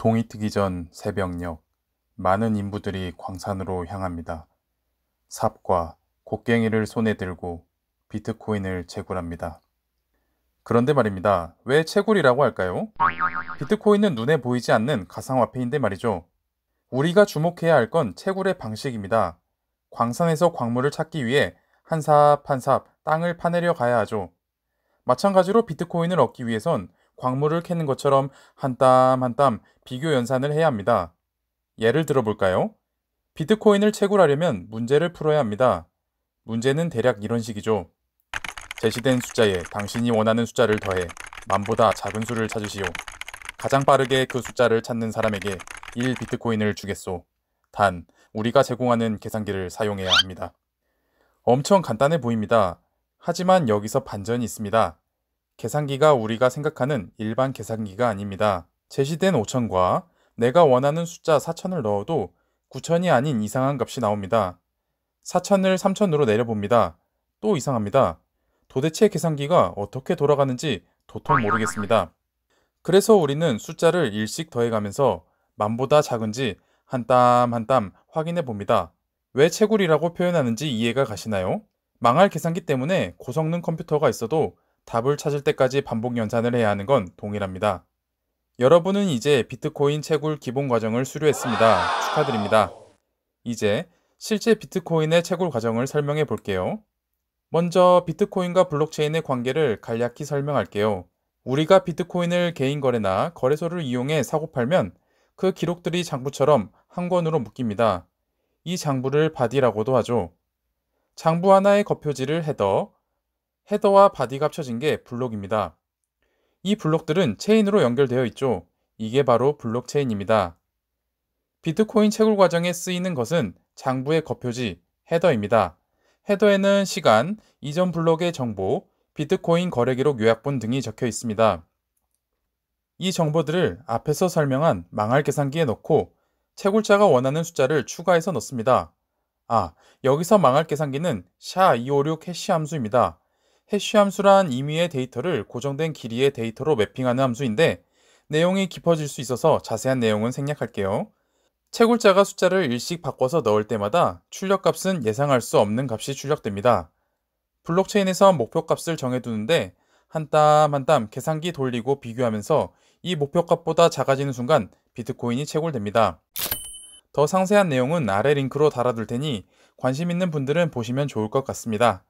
동이 트기 전 새벽녘 많은 인부들이 광산으로 향합니다. 삽과 곡괭이를 손에 들고 비트코인을 채굴합니다. 그런데 말입니다. 왜 채굴이라고 할까요? 비트코인은 눈에 보이지 않는 가상화폐인데 말이죠. 우리가 주목해야 할 건 채굴의 방식입니다. 광산에서 광물을 찾기 위해 한 삽 한삽 한삽 땅을 파내려 가야 하죠. 마찬가지로 비트코인을 얻기 위해선 광물을 캐는 것처럼 한 땀 한 땀 비교 연산을 해야 합니다. 예를 들어볼까요? 비트코인을 채굴하려면 문제를 풀어야 합니다. 문제는 대략 이런 식이죠. 제시된 숫자에 당신이 원하는 숫자를 더해 만보다 작은 수를 찾으시오. 가장 빠르게 그 숫자를 찾는 사람에게 1 비트코인을 주겠소. 단, 우리가 제공하는 계산기를 사용해야 합니다. 엄청 간단해 보입니다. 하지만 여기서 반전이 있습니다. 계산기가 우리가 생각하는 일반 계산기가 아닙니다. 제시된 5천과 내가 원하는 숫자 4천을 넣어도 9천이 아닌 이상한 값이 나옵니다. 4천을 3천으로 내려봅니다. 또 이상합니다. 도대체 계산기가 어떻게 돌아가는지 도통 모르겠습니다. 그래서 우리는 숫자를 일씩 더해가면서 만보다 작은지 한 땀 한 땀 확인해 봅니다. 왜 채굴이라고 표현하는지 이해가 가시나요? 망할 계산기 때문에 고성능 컴퓨터가 있어도 답을 찾을 때까지 반복 연산을 해야 하는 건 동일합니다. 여러분은 이제 비트코인 채굴 기본 과정을 수료했습니다. 축하드립니다. 이제 실제 비트코인의 채굴 과정을 설명해 볼게요. 먼저 비트코인과 블록체인의 관계를 간략히 설명할게요. 우리가 비트코인을 개인 거래나 거래소를 이용해 사고 팔면 그 기록들이 장부처럼 한 권으로 묶입니다. 이 장부를 바디라고도 하죠. 장부 하나의 거표지를 헤더, 헤더와 바디가 합쳐진 게 블록입니다. 이 블록들은 체인으로 연결되어 있죠. 이게 바로 블록체인입니다. 비트코인 채굴 과정에 쓰이는 것은 장부의 겉표지, 헤더입니다. 헤더에는 시간, 이전 블록의 정보, 비트코인 거래 기록 요약본 등이 적혀 있습니다. 이 정보들을 앞에서 설명한 망할 계산기에 넣고 채굴자가 원하는 숫자를 추가해서 넣습니다. 아, 여기서 망할 계산기는 SHA-256 캐시 함수입니다. 해시 함수란 임의의 데이터를 고정된 길이의 데이터로 매핑하는 함수인데 내용이 깊어질 수 있어서 자세한 내용은 생략할게요. 채굴자가 숫자를 일씩 바꿔서 넣을 때마다 출력값은 예상할 수 없는 값이 출력됩니다. 블록체인에서 목표값을 정해두는데 한 땀 한 땀 계산기 돌리고 비교하면서 이 목표값보다 작아지는 순간 비트코인이 채굴됩니다. 더 상세한 내용은 아래 링크로 달아둘 테니 관심 있는 분들은 보시면 좋을 것 같습니다.